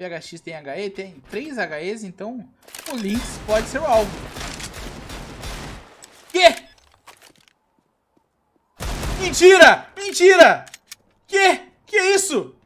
VHX tem HE, tem 3 HEs, então o Lynx pode ser o alvo. Que? Mentira! Mentira! Que? Que é isso?